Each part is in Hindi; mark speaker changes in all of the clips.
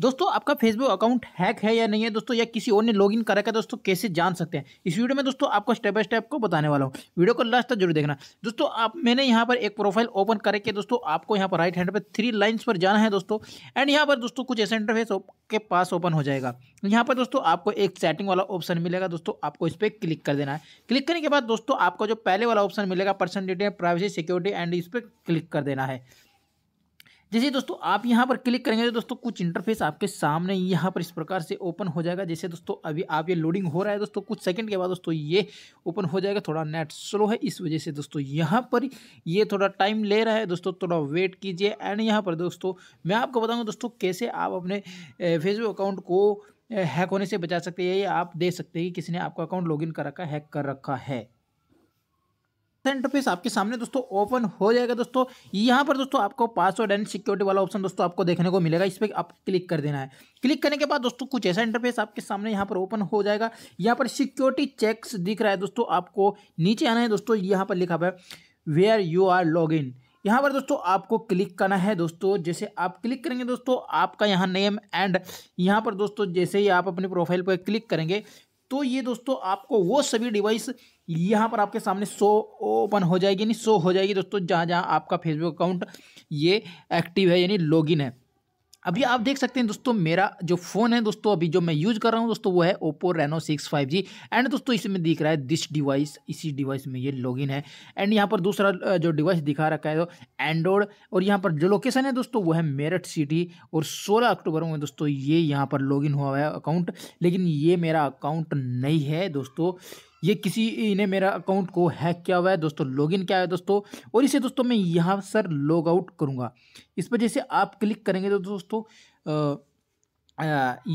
Speaker 1: दोस्तों आपका फेसबुक अकाउंट हैक है या नहीं है दोस्तों या किसी और ने लॉगिन करा है दोस्तों कैसे जान सकते हैं इस वीडियो में दोस्तों आपको स्टेप बाय स्टेप को बताने वाला हूँ वीडियो को लास्ट तक जरूर देखना दोस्तों आप मैंने यहाँ पर एक प्रोफाइल ओपन करके दोस्तों आपको यहाँ पर राइट हैंड पर थ्री लाइन्स पर जाना है दोस्तों एंड यहाँ पर दोस्तों कुछ ऐसा इंटरफेस के पास ओपन हो जाएगा यहाँ पर दोस्तों आपको एक सेटिंग वाला ऑप्शन मिलेगा दोस्तों आपको इस पर क्लिक कर देना है क्लिक करने के बाद दोस्तों आपको जो पहले वाला ऑप्शन मिलेगा person detail privacy security and इस पर क्लिक कर देना है जैसे दोस्तों आप यहाँ पर क्लिक करेंगे तो दोस्तों कुछ इंटरफेस आपके सामने यहाँ पर इस प्रकार से ओपन हो जाएगा जैसे दोस्तों अभी आप ये लोडिंग हो रहा है दोस्तों कुछ सेकंड के बाद दोस्तों ये ओपन हो जाएगा थोड़ा नेट स्लो है इस वजह से दोस्तों यहाँ पर ये थोड़ा टाइम ले रहा है दोस्तों थोड़ा वेट कीजिए एंड यहाँ पर दोस्तों मैं आपको बताऊँगा दोस्तों कैसे आप अपने फेसबुक अकाउंट को हैक होने से बचा सकते हैं या आप देख सकते हैं कि किसी ने आपका अकाउंट लॉगिन कर रखा हैक कर रखा है इंटरफेस आपके सामने दोस्तों ओपन हो जाएगा दोस्तों यहाँ पर दोस्तों आपको पासवर्ड एंड सिक्योरिटी वाला ऑप्शन दोस्तों आपको देखने को मिलेगा इस पर आप क्लिक कर देना है क्लिक करने के बाद दोस्तों कुछ ऐसा इंटरफेस आपके सामने यहाँ पर ओपन हो जाएगा यहाँ पर सिक्योरिटी चेक्स दिख रहा है दोस्तों आपको नीचे आना है दोस्तों यहाँ पर लिखा हुआ है where you are log in यहाँ पर दोस्तों आपको क्लिक करना है दोस्तों जैसे आप क्लिक करेंगे दोस्तों आपका यहाँ नेम एंड यहाँ पर दोस्तों जैसे ही आप अपनी प्रोफाइल पर क्लिक करेंगे तो ये दोस्तों आपको वो सभी डिवाइस यहाँ पर आपके सामने शो ओपन हो जाएगी यानी शो हो जाएगी दोस्तों जहाँ जहाँ आपका फेसबुक अकाउंट ये एक्टिव है यानी लॉगिन है अभी आप देख सकते हैं दोस्तों मेरा जो फ़ोन है दोस्तों अभी जो मैं यूज़ कर रहा हूँ दोस्तों वो है Oppo Reno six five G and दोस्तों इसमें दिख रहा है दिस डिवाइस इसी डिवाइस में ये लॉगिन है एंड यहाँ पर दूसरा जो डिवाइस दिखा रखा है तो एंड्रॉयड और यहाँ पर जो लोकेशन है दोस्तों वो है मेरठ सिटी और सोलह अक्टूबर में दोस्तों ये यहाँ पर लॉग हुआ है अकाउंट लेकिन ये मेरा अकाउंट नहीं है दोस्तों ये किसी ने मेरा अकाउंट को हैक किया हुआ है दोस्तों लॉगिन क्या है दोस्तों और इसे दोस्तों मैं यहाँ सर लॉग आउट करूँगा इस पर जैसे आप क्लिक करेंगे तो दोस्तों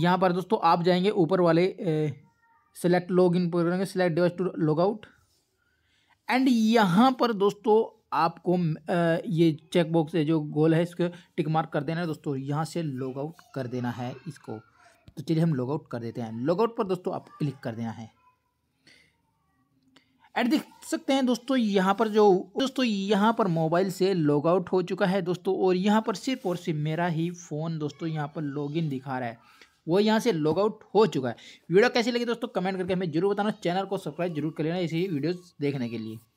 Speaker 1: यहाँ पर दोस्तों आप जाएंगे ऊपर वाले सेलेक्ट लॉग इन पर करेंगे select device to log out and यहाँ पर दोस्तों आपको ये चेकबॉक्स है जो गोल है इसको टिक मार्क कर देना है दोस्तों यहाँ से लॉग आउट कर देना है इसको तो चलिए हम लॉग आउट कर देते हैं लॉग आउट पर दोस्तों आप क्लिक कर देना है एड देख सकते हैं दोस्तों यहाँ पर जो दोस्तों यहाँ पर मोबाइल से लॉग आउट हो चुका है दोस्तों और यहाँ पर सिर्फ और सिर्फ मेरा ही फ़ोन दोस्तों यहाँ पर लॉगिन दिखा रहा है वो यहाँ से लॉग आउट हो चुका है वीडियो कैसी लगी दोस्तों कमेंट करके हमें जरूर बताना चैनल को सब्सक्राइब जरूर कर लेना इसी वीडियोज़ देखने के लिए